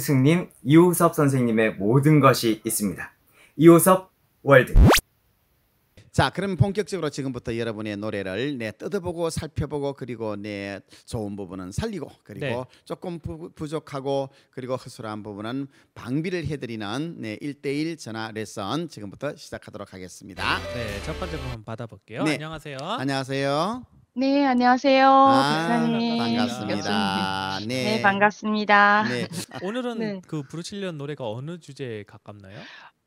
스승님 이호섭 선생님의 모든 것이 있습니다. 이호섭 월드. 자, 그럼 본격적으로 지금부터 여러분의 노래를 네, 뜯어보고 살펴보고 그리고 네, 좋은 부분은 살리고 그리고 네. 조금 부, 부족하고 그리고 허술한 부분은 방비를 해드리는 네, 1대1 전화 레슨 지금부터 시작하도록 하겠습니다. 네, 첫 번째 부분 받아볼게요. 네. 안녕하세요. 안녕하세요. 네, 안녕하세요. 아, 박사님. 반갑습니다. 네, 네. 반갑습니다. 네. 오늘은 네. 그 부르실련 노래가 어느 주제에 가깝나요?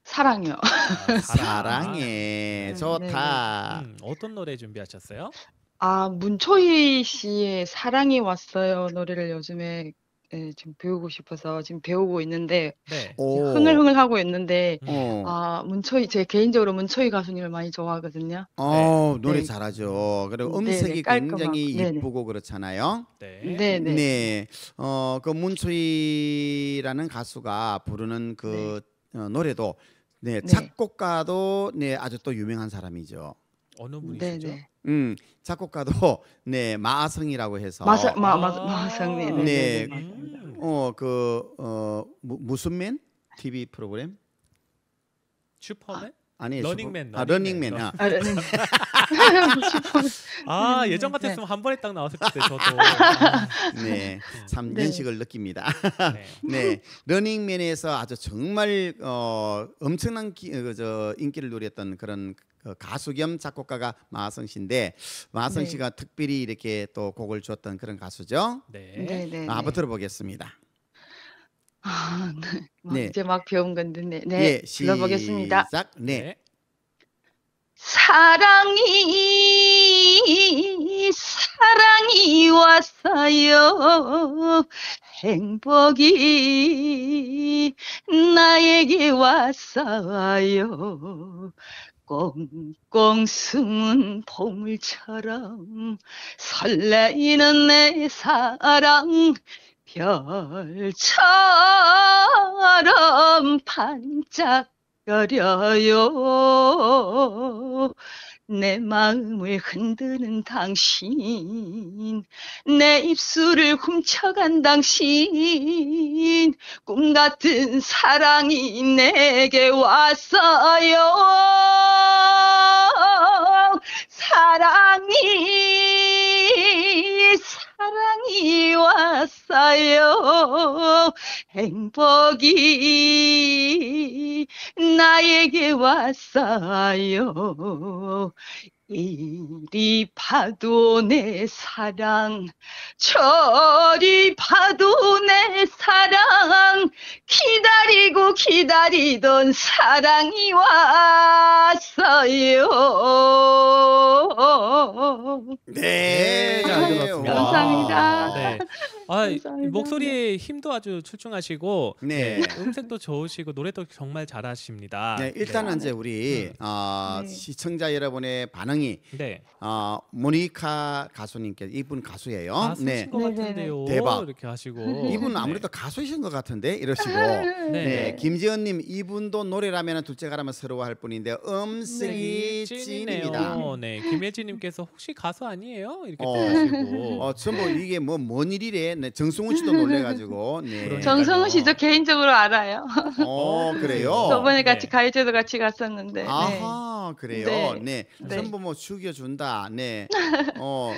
사랑요. 아, 사랑해. 네, 네, 좋다. 네. 음, 어떤 노래 준비하셨어요? 아, 문초희 씨의 사랑이 왔어요 노래를 요즘에 예, 지금 배우고 싶어서 지금 배우고 있는데 네. 흥얼흥얼 하고 있는데 음. 어. 아 문초희 제 개인적으로 문초희 가수님을 많이 좋아하거든요. 어, 네. 노래 네. 잘하죠. 그리고 음, 네, 네, 음색이 깔끔 굉장히 예쁘고 그렇잖아요. 네. 네, 네. 네. 어, 그 문초희라는 가수가 부르는 그 어, 노래도 네, 네. 작곡가도 네, 아주 또 유명한 사람이죠. 어느 음, 분이시죠? 네네. 음, 작곡가도 네, 마아성이라고 해서 마사, 마, 마, 아. 마아성 네 네, 네, 네. 네. 어, 그 어, 무, 슨 맨? TV 프로그램? 슈퍼맨? 아, 아니, 러닝맨. 슈퍼, 아, 러닝맨. 아, 러닝 아, 아 예전 같았으면 한 번에 딱 나왔을 텐데 저도. 네. 참 연식을 느낍니다. 네. 러닝맨에서 아주 정말 어, 엄청난 기, 어, 저 인기를 누렸던 그런 그 가수 겸 작곡가가 마하성 씨인데 마하성 네. 씨가 특별히 이렇게 또 곡을 주었던 그런 가수죠. 네. 네, 네, 아, 네. 한번 들어보겠습니다. 아, 네. 막 네. 이제 막 배운 건데 네. 네. 들어보겠습니다. 예, 시작. 네. 네. 사랑이 사랑이 왔어요 행복이 나에게 왔어요 꽁꽁 숨은 보물처럼 설레이는 내 사랑 별처럼 반짝거려요 내 마음을 흔드는 당신 내 입술을 훔쳐간 당신 꿈 같은 사랑이 내게 왔어요 사랑이 사랑이 왔어요 행복이 나에게 왔어요 이리 봐도 내 사랑 저리 봐도 내 사랑 기다리고 기다리던 사랑이 왔어요 어, 어. 네, 네, 잘 들었습니다. 감사합니다. 네. 아, 목소리에 힘도 아주 출중하시고 네. 음색도 좋으시고 노래도 정말 잘하십니다. 네, 일단은 네. 이제 우리 어, 시청자 여러분의 반응이 네. 어, 모니카 가수님께서 이분 가수예요. 아, 네. 것 같은데요. 대박 이렇게 하시고 이분 네. 아무래도 가수이신 것 같은데 이러시고 네. 김지현님 이분도 노래라면 둘째가라면 서러워할 뿐인데 음색이 찐입니다. 네, 김혜진님께서 혹시 가수 아니에요? 이렇게 하시고 어. 어, 전부 이게 뭐뭔 일이래 네, 정승훈 씨도 놀래가지고. 네. 정승훈 씨도 개인적으로 알아요. 어, 그래요. 저번에 같이 네. 가요제도 같이 갔었는데. 네. 아하, 그래요. 네. 네. 선보 네. 뭐 죽여준다. 네. 어,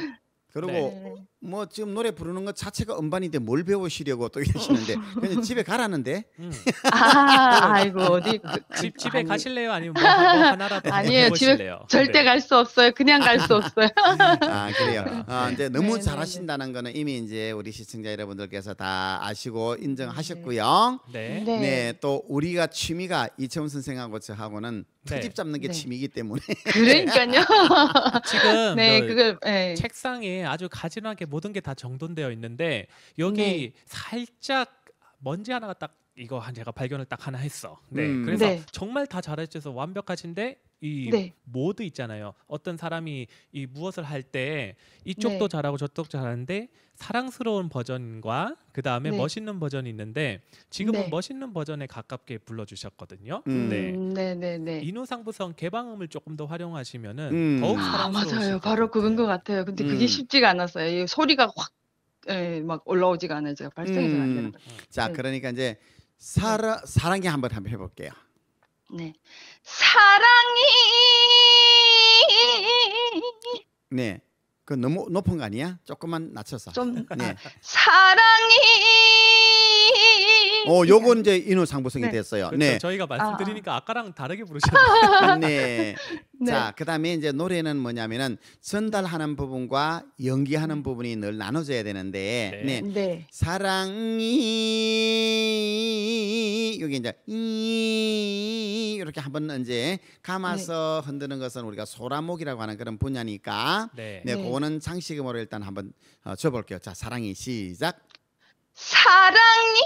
그리고 뭐 지금 노래 부르는 것 자체가 음반인데 뭘 배우시려고 또 이러시는데 그냥 집에 가라는데. 음. 아, 아이고 어디 그, 집 집에 아니, 가실래요? 아니면 뭐, 뭐, 뭐 하나라도 아니에요 집에 절대 네. 갈수 없어요. 그냥 갈 수 없어요. 음. 아 그래요. 아, 이제 네, 너무 네, 네. 잘하신다는 네. 거는 이미 이제 우리 시청자 여러분들께서 다 아시고 인정하셨고요. 네. 네. 네. 또 우리가 취미가 이채훈 선생하고 저하고는 네. 트집 잡는 게 취미이기 때문에. 그러니까요. 지금 네, 그걸, 책상에 아주 가지런하게 모든 게 다 정돈되어 있는데 여기 네. 살짝 먼지 하나가 딱 이거 한 제가 발견을 딱 하나 했어. 네, 음. 그래서 네. 정말 다 잘해줘서 완벽하신데 이 네. 모드 있잖아요. 어떤 사람이 이 무엇을 할 때 이쪽도 네. 잘하고 저쪽 잘하는데 사랑스러운 버전과 그 다음에 네. 멋있는 버전이 있는데 지금은 네. 멋있는 버전에 가깝게 불러주셨거든요. 음. 네. 음, 네네네. 인후상부성 개방음을 조금 더 활용하시면은 음. 더욱 아, 사랑스러워. 맞아요. 바로 그건 것 같아요. 근데 그게 음. 쉽지가 않았어요. 이 소리가 확 에, 예, 막 올라오지가 않아요. 제가 발성이 잘안 음. 되는 거 자, 네. 그러니까 이제 사랑 사랑이 한번 한번 해볼게요. 네. 사랑이 네. 그 너무 높은 거 아니야? 조금만 낮춰서. 좀 네. 아, 사랑이 어, 네. 요건 이제 인후상부성이 네. 됐어요. 그렇죠. 네. 저희가 아. 말씀드리니까 아. 아까랑 다르게 부르셨네 네. 네. 자, 그다음에 이제 노래는 뭐냐면은 전달하는 부분과 연기하는 음. 부분이 늘 나눠져야 되는데 네. 네. 네. 사랑이 여기 이제 이 이렇게 한번 이제 감아서 네. 흔드는 것은 우리가 소라목이라고 하는 그런 분야니까 네, 네. 그거는 장식음으로 일단 한번 어, 줘볼게요. 자, 사랑이 시작. 사랑이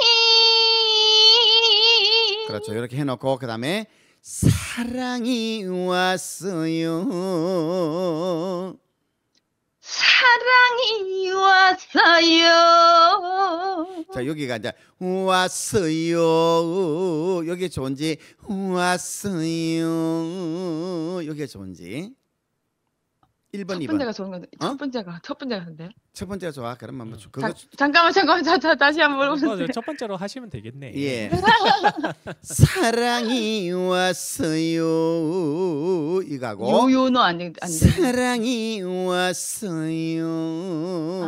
그렇죠 이렇게 해놓고 그 다음에 사랑이 왔어요 사랑이 왔어요 자 여기가 이제 왔어요 여기 좋은지 왔어요 여기가 좋은지 1번, 첫 2번. 번째가 좋은 건데. 첫 어? 번째가 첫 번째가 근데. 첫 번째가 좋아. 그러면 뭐 응. 그거 자, 잠깐만 잠깐만 자, 자, 다시 한번 음, 물어보세요. 첫 번째로 하시면 되겠네. 예. 사랑이 왔어요. 이거고. 요요는 안안 돼. 사랑이 왔어요.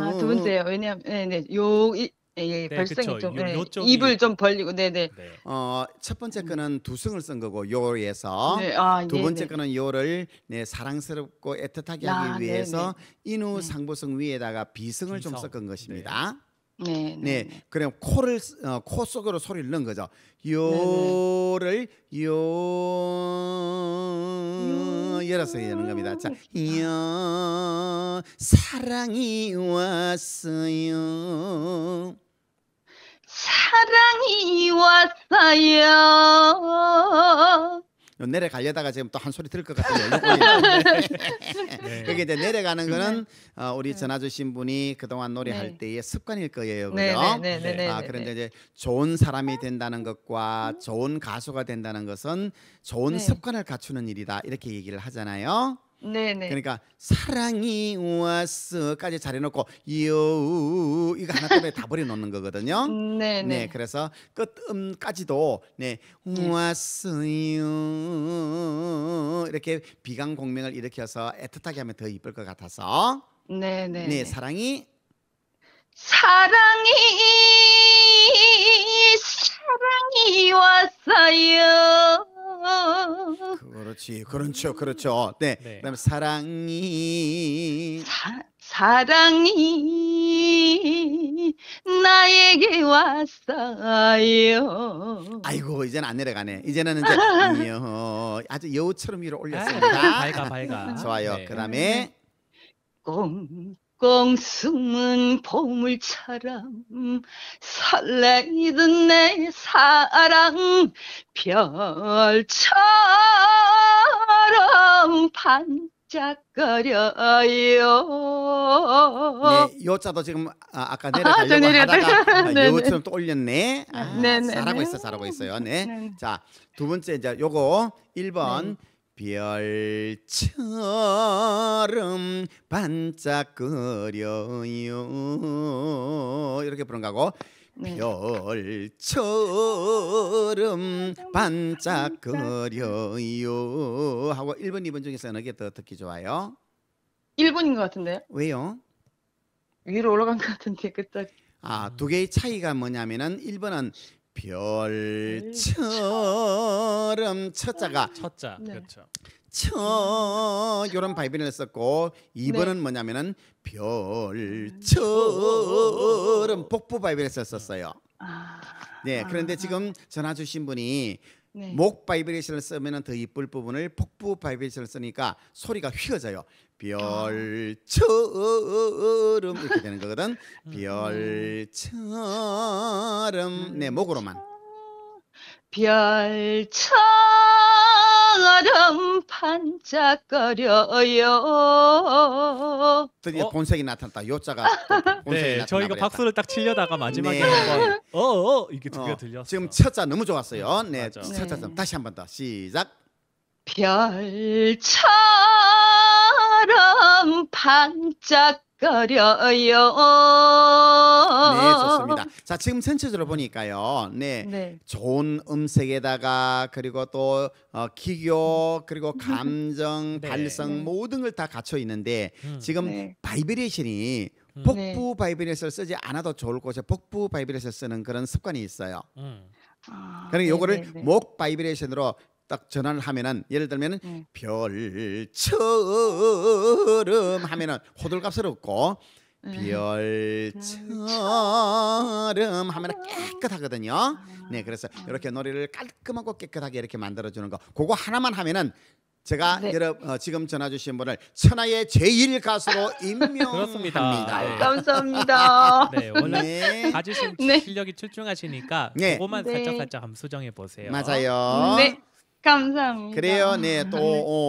아, 두 번째. 왜냐면 네, 네. 요 이, 예, 예, 네, 발성이 그좀 요, 예, 요쪽이 입을 좀 벌리고 네네 네. 네. 어, 첫 번째 거는 두승을 쓴 거고 요에서 네, 아, 두 예, 번째 네. 거는 요를 네, 사랑스럽고 애틋하게 아, 하기 아, 위해서 인후 네. 상보성 위에다가 비승을 비성. 좀 섞은 것입니다. 네. 네, 네. 그럼 코를 어, 코 속으로 소리를 넣은 거죠. 요를 요, 요 열어서 되는 겁니다. 자, 아. 요 사랑이 왔어요. 이 왔어요. 내려가려다가 지금 또 한 소리 들을 것 같아요. 네. 그게 이제 내려가는 네. 거는 네. 어, 우리 전화 주신 분이 그동안 노래할 네. 때의 습관일 거예요. 네, 그죠? 네, 네 아, 그런데 이제 좋은 사람이 된다는 것과 좋은 가수가 된다는 것은 좋은 습관을 갖추는 일이다. 이렇게 얘기를 하잖아요. 네네. 그러니까 사랑이 왔어까지 잘해놓고 요 이거 하나 때문에 다 버려놓는 거거든요. 네네. 네, 그래서 끝음까지도 네, 왔어요 네. 이렇게 비강 공명을 일으켜서 애틋하게 하면 더 이쁠 것 같아서. 네네. 네, 사랑이 사랑이 사랑이 왔어요. 그렇지, 그렇죠, 그렇죠. 네. 네. 그다음 사랑이 사, 사랑이 나에게 왔어요. 아이고, 이제는 안 내려가네. 이제는 이제 여, 아주 여우처럼 위로 아, 올렸습니다. 밝아, 밝아. 좋아요. 네. 그다음에 꿈 꽁숨은 보물처럼 설레이던 내 사랑 별처럼 반짝거려요. 네, 요자도 지금 아, 까 아, 내려가려고 네, 네. 아, 하다가 요처럼 또 올렸네. 아, 잘하고 있어, 잘하고 있어요. 네, 네. 자두 번째 이제 요거 1번. 네. 별처럼 반짝거려요 이렇게 부른 거고 네. 별처럼 반짝거려요 하고 1번 2번 중에서 어느 게 더 듣기 좋아요? 1번인 것 같은데요? 왜요? 위로 올라간 것 같은데 그때 아, 두 개의 차이가 뭐냐면은 1번은 별처럼 첫자가 첫자 네. 그렇죠. 처 이런 바이브를 했었고 이번은 네. 뭐냐면은 별처럼 음. 복부 바이브를 썼었어요. 아. 네 아. 그런데 지금 전화 주신 분이 네. 목 바이브레이션을 쓰면 더 이쁠 부분을 복부 바이브레이션을 쓰니까 소리가 휘어져요. 별처럼 아. 이렇게 되는 거거든. 음. 별처럼 네 목으로만. 별처럼 반짝거려요. 드디어 어? 본색이 나타났다. 요자가 네, 저희가 박수를 딱 치려다가 네. 마지막에 네. 어어 어, 이게 두개 어, 들렸어 지금 첫 자 너무 좋았어요. 네, 맞 첫자 좀 다시 한 번 더 시작. 별처럼 별처 반짝거려요. 네, 좋습니다. 자, 지금 전체적으로 보니까요. 네, 네. 좋은 음색에다가 그리고 또 어, 기교 그리고 감정, 네. 발성 네. 모든 걸 다 갖춰 있는데 음. 지금 네. 바이브레이션이 음. 복부 네. 바이브레이션을 쓰지 않아도 좋을 곳에 복부 바이브레이션 쓰는 그런 습관이 있어요. 음. 아, 그러니까 요거를 목 바이브레이션으로 딱 전화를 하면은 예를 들면은 네. 별처럼 하면은 호들갑스럽고 네. 별처럼 하면 은 깨끗하거든요. 아. 네, 그래서 아. 이렇게 노래를 깔끔하고 깨끗하게 이렇게 만들어주는 거. 그거 하나만 하면은 제가 네. 여러분 어, 지금 전화 주신 분을 천하의 제일 가수로 임명합니다. 아, 네. 감사합니다. 네, 원래 네. 가지신 네. 실력이 출중하시니까 네. 그것만 네. 살짝 살짝 감수정해 보세요. 맞아요. 네. 감사합니다. 그래요. 네, 또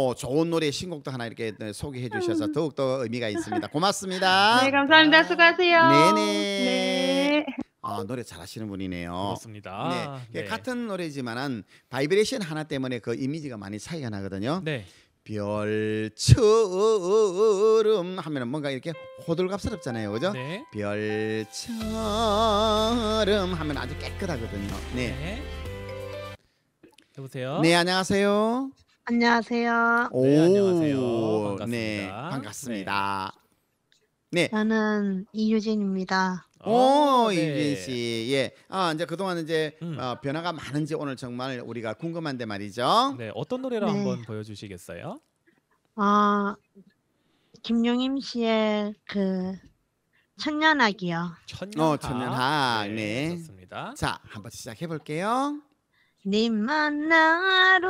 어, 좋은 노래 신곡도 하나 이렇게 네, 소개해 주셔서 음. 더욱 더 의미가 있습니다. 고맙습니다. 네, 감사합니다. 수고하세요. 네네. 네. 아, 노래 잘하시는 분이네요. 그렇습니다. 네. 예, 네. 같은 노래지만은 바이브레이션 하나 때문에 그 이미지가 많이 차이가 나거든요. 네. 별처럼 하면 뭔가 이렇게 호들갑스럽잖아요, 그죠? 네. 별처럼 하면 아주 깨끗하거든요. 네. 네. 여보세요. 네 안녕하세요. 안녕하세요. 네, 오, 네, 안녕하세요. 반갑습니다. 네, 반갑습니다. 네. 저는 이유진입니다. 오, 어, 네. 이진 씨. 예. 아, 이제 그동안 이제 음. 어, 변화가 많은지 오늘 정말 우리가 궁금한데 말이죠. 네, 어떤 노래를 네. 한번 보여주시겠어요? 아, 김용임 씨의 그 천년학이요. 천년학. 어, 천년학. 네. 네. 좋습니다. 자, 한번 시작해 볼게요. 네 만나러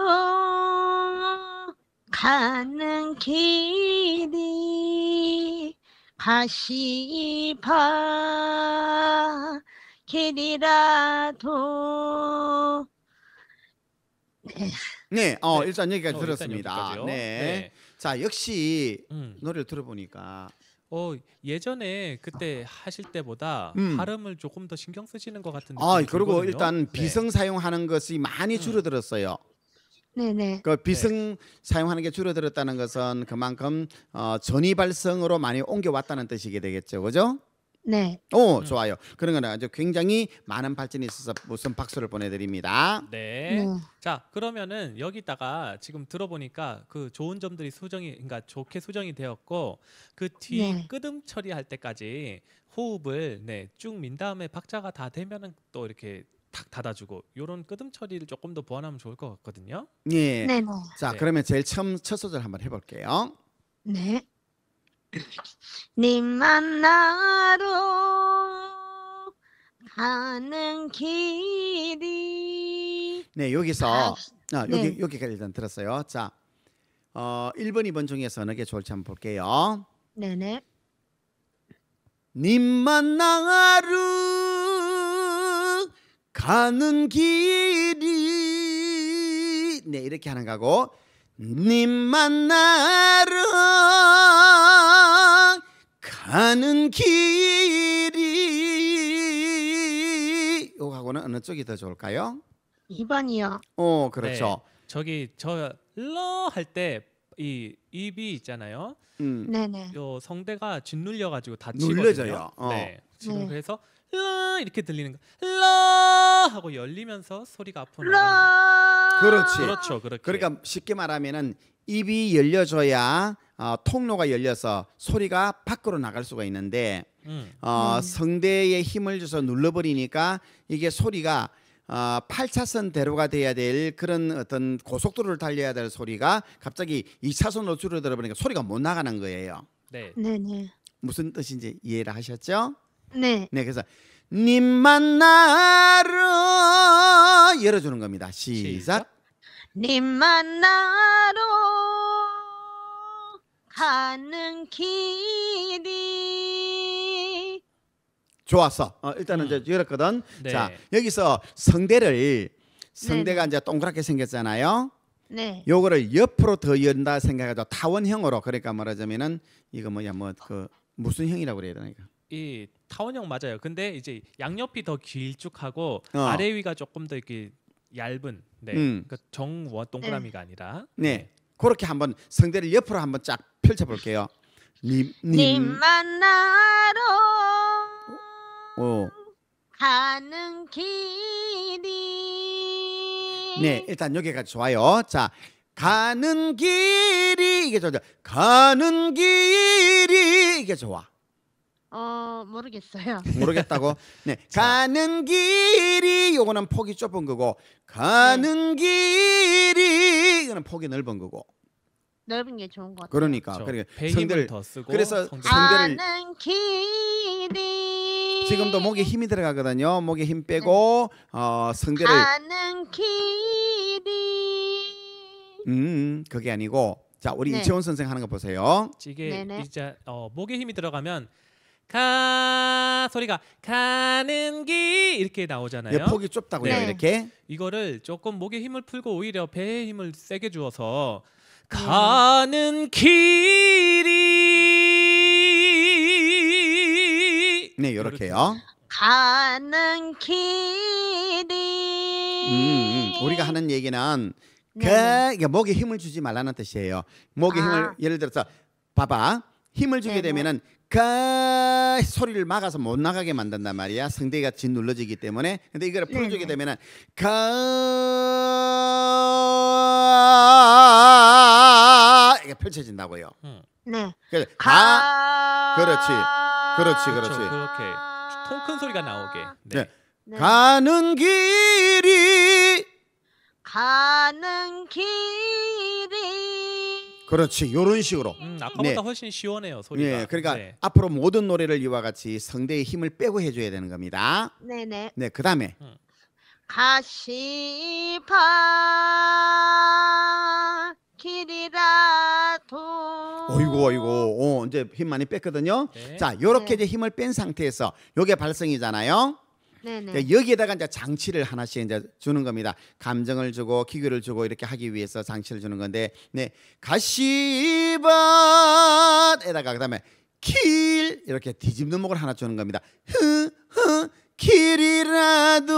가는 길이 가시파 길이라도 네. 네, 어 네. 일단 여기까지 어, 들었습니다. 일단 네. 네. 자, 역시 음. 노래를 들어보니까 어 예전에 그때 아. 하실 때보다 음. 발음을 조금 더 신경 쓰시는 것 같은데. 아 그리고 일단 네. 비성 사용하는 것이 많이 음. 줄어들었어요. 네네. 그 네. 비승 네. 사용하는 게 줄어들었다는 것은 그만큼 어, 전이 발성으로 많이 옮겨왔다는 뜻이게 되겠죠, 그죠? 네. 오, 음. 좋아요. 그런 거는 아주 굉장히 많은 발전이 있어서 무슨 박수를 보내드립니다. 네. 네. 자, 그러면은 여기다가 지금 들어보니까 그 좋은 점들이 수정이, 그러니까 좋게 수정이 되었고 그뒤 네. 끄듬 처리할 때까지 호흡을 네, 쭉 민 다음에 박자가 다 되면은 또 이렇게 탁 닫아주고 요런 끄듬 처리를 조금 더 보완하면 좋을 것 같거든요. 예. 네. 뭐. 네. 자, 그러면 제일 처음 첫 소절 한번 해볼게요. 네. 님 만나러 가는 길이 네 여기서 아, 아 네. 여기 네. 여기까지 일단 들었어요. 자, 어 1번, 2번 중에서 어느 게 좋을지 한번 볼게요. 네네. 님 만나러 가는 길이 네 이렇게 하는 거고 님 만나러 가는 길이 요하는 어느 쪽이 더 좋을까요? 2번이요. 어, 그렇죠. 네, 저기 저 러 할 때 이 입이 있잖아요. 음. 네네. 요 성대가 짓눌려 가지고 다치거든요. 어. 네. 지금 네. 그래서 라 이렇게 들리는 거라 하고 열리면서 소리가 앞으로 라 그렇지. 그렇죠. 그렇게. 그러니까 쉽게 말하면은 입이 열려져야 어, 통로가 열려서 소리가 밖으로 나갈 수가 있는데 음. 어, 음. 성대에 힘을 줘서 눌러버리니까 이게 소리가 어, 8차선 대로가 돼야 될 그런 어떤 고속도로를 달려야 될 소리가 갑자기 2차선으로 줄어들어 버리니까 소리가 못 나가는 거예요. 네. 네네. 무슨 뜻인지 이해를 하셨죠? 네. 네, 그래서 님만 나로 열어주는 겁니다. 시작. 시작. 님만 나로 하는 길이 좋았어. 어, 일단은 음. 이제 이랬거든. 네. 자 여기서 성대를 성대가 네. 이제 동그랗게 생겼잖아요. 네. 요거를 옆으로 더 연다 생각해도 타원형으로 그러니까 말하자면은 이거 뭐야 뭐 그 무슨 형이라고 그래야 되나 이거. 이 타원형 맞아요. 근데 이제 양옆이 더 길쭉하고 어. 아래 위가 조금 더 이렇게 얇은 네. 음. 그러니까 정원 동그라미가 네. 아니라 네. 네. 그렇게 한번 성대를 옆으로 한번 쫙 펼쳐 볼게요. 님, 님. 만나러 오. 어. 가는 길이 네, 일단 여기가 좋아요. 자, 가는 길이 이게 좋죠. 가는 길이 이게 좋아. 어 모르겠어요. 모르겠다고. 네, 가는 길이 요거는 폭이 좁은 거고 가는 네. 길이 폭이 넓은 거고. 넓은 게 좋은 거 같아요. 그러니까 그러니까 성대를 더 쓰고 그래서 성대를, 지금도 목에 힘이 들어가거든요. 목에 힘 빼고 네. 어, 성대를 나는 길이 음 그게 아니고 자 우리 네. 이채원 선생 하는 거 보세요. 이게 네네. 이제 어, 목에 힘이 들어가면 가 소리가 가는 길 이렇게 나오잖아요. 예, 폭이 좁다고요. 네. 이렇게 이거를 조금 목에 힘을 풀고 오히려 배에 힘을 세게 주어서 음. 가는 길이 네 이렇게요. 가는 길이 음, 음. 우리가 하는 얘기는 네, 네. 그그 그러니까 목에 힘을 주지 말라는 뜻이에요. 목에 아. 힘을 예를 들어서 봐봐 힘을 주게 네, 뭐. 되면은 가 소리를 막아서 못 나가게 만든단 말이야. 성대가 짓눌러지기 때문에. 근데 이걸 예, 풀어주게 예. 되면은 가 이게 펼쳐진다고요. 음. 네. 그래서 가, 그렇지. 그렇지. 그렇지. 그렇죠, 그렇게 통큰 소리가 나오게. 네. 네. 네. 가는 길이 가는 길 그렇지. 이런 식으로. 음, 아까보다 네. 훨씬 시원해요 소리가. 네, 그러니까 네. 앞으로 모든 노래를 이와 같이 성대의 힘을 빼고 해줘야 되는 겁니다. 네네. 네, 그 다음에 음. 가시파 길이라도 어이구 어이구. 어, 이제 힘 많이 뺐거든요. 네. 자, 요렇게 네. 이제 힘을 뺀 상태에서 요게 발성이잖아요. 네네. 그러니까 여기에다가 이제 장치를 하나씩 이제 주는 겁니다. 감정을 주고 기교를 주고 이렇게 하기 위해서 장치를 주는 건데, 네 가시밭에다가 그다음에 길 이렇게 뒤집는 목을 하나 주는 겁니다. 흐흐 길이라도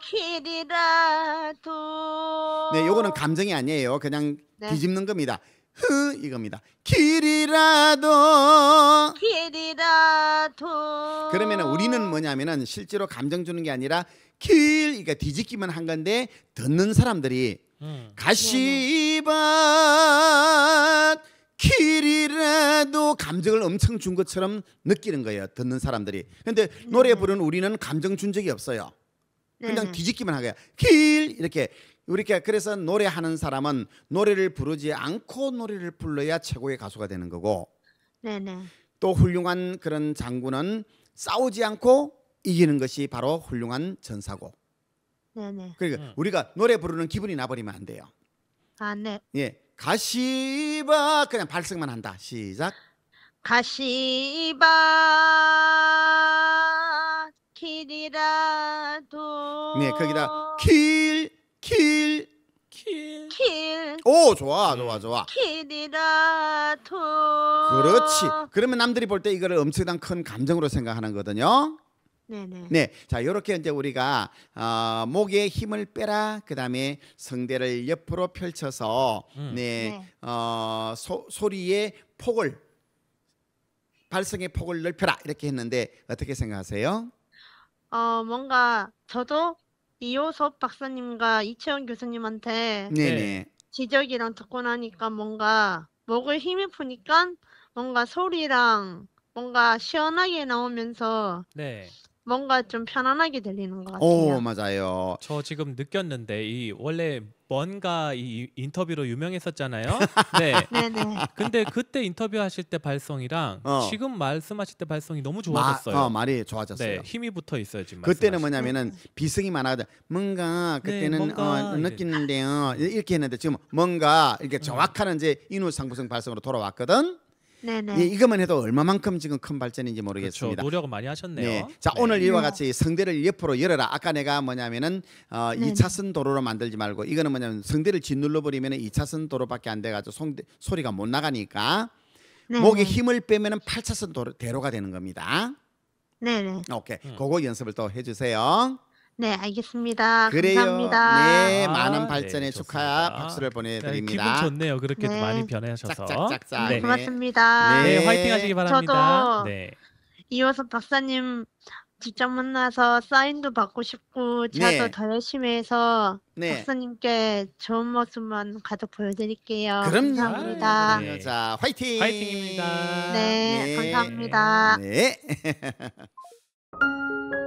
길이라도 네 요거는 감정이 아니에요. 그냥 네. 뒤집는 겁니다. 흐 이겁니다. 길이라도 길이라도 그러면 우리는 뭐냐면은 실제로 감정 주는 게 아니라 길 그러니까 뒤집기만 한 건데 듣는 사람들이 음. 가시밭 길이라도 감정을 엄청 준 것처럼 느끼는 거예요 듣는 사람들이 근데 노래 부르는 우리는 감정 준 적이 없어요 그냥 네. 뒤집기만 하게 길 이렇게 우리가 그래서 노래하는 사람은 노래를 부르지 않고 노래를 불러야 최고의 가수가 되는 거고. 네네. 또 훌륭한 그런 장군은 싸우지 않고 이기는 것이 바로 훌륭한 전사고. 네네. 그러니까 응. 음. 우리가 노래 부르는 기분이 나버리면 안 돼요. 아 네. 예, 가시바 그냥 발성만 한다. 시작. 가시바 길이라도. 네, 거기다 길 킬. 킬. 킬. 오 좋아 좋아 좋아. 길이라도. 그렇지. 그러면 남들이 볼 때 이거를 엄청난 큰 감정으로 생각하는 거거든요. 네네. 네, 자 이렇게 이제 우리가 어, 목에 힘을 빼라. 그 다음에 성대를 옆으로 펼쳐서 음. 네, 네. 어, 소, 소리의 폭을 발성의 폭을 넓혀라 이렇게 했는데 어떻게 생각하세요? 어 뭔가 저도 이호섭 박사님과 이채원 교수님한테 네네. 지적이랑 듣고 나니까 뭔가 목을 힘이 푸니까 뭔가 소리랑 뭔가 시원하게 나오면서 네. 뭔가 좀 편안하게 들리는 것 같아요. 오, 맞아요. 저 지금 느꼈는데 이 원래 뭔가 이 인터뷰로 유명했었잖아요. 네. 네네. 네. 근데 그때 인터뷰하실 때 발성이랑 어. 지금 말씀하실 때 발성이 너무 좋아졌어요. 마, 어, 말이 좋아졌어요. 네, 힘이 붙어 있어요 지금. 그때는 뭐냐면은 비승이 많아가 뭔가 네, 그때는 뭔가 어, 느끼는데요 이렇게 했는데 지금 뭔가 이렇게 음. 정확한 이제 인후상부성 발성으로 돌아왔거든. 네네. 예, 이것만 해도 얼마만큼 지금 큰 발전인지 모르겠습니다. 그렇죠. 노력을 많이 하셨네요. 네. 자 네. 오늘 이와 네. 같이 성대를 옆으로 열어라. 아까 내가 뭐냐면은 어, 2차선 도로로 만들지 말고 이거는 뭐냐면 성대를 짓눌러 버리면 2차선 도로밖에 안 돼가지고 송대, 소리가 못 나가니까 네네. 목에 힘을 빼면은 8차선 도로 대로가 되는 겁니다. 네네. 오케이. 음. 그거 연습을 또 해주세요. 네, 알겠습니다. 그래요. 감사합니다. 네, 아, 많은 아, 발전에 네, 축하 박수를 보내드립니다. 네, 좋네요. 그렇게 네. 많이 변하셔서. 짝짝짝 네. 네. 고맙습니다. 네, 화이팅 하시기 바랍니다. 저도 네. 이어서 박사님 직접 만나서 사인도 받고 싶고 저도 네. 더 열심히 해서 네. 박사님께 좋은 모습만 가득 보여드릴게요. 그럼요. 감사합니다. 아, 네. 자, 화이팅. 화이팅입니다. 네, 감사합니다. 네.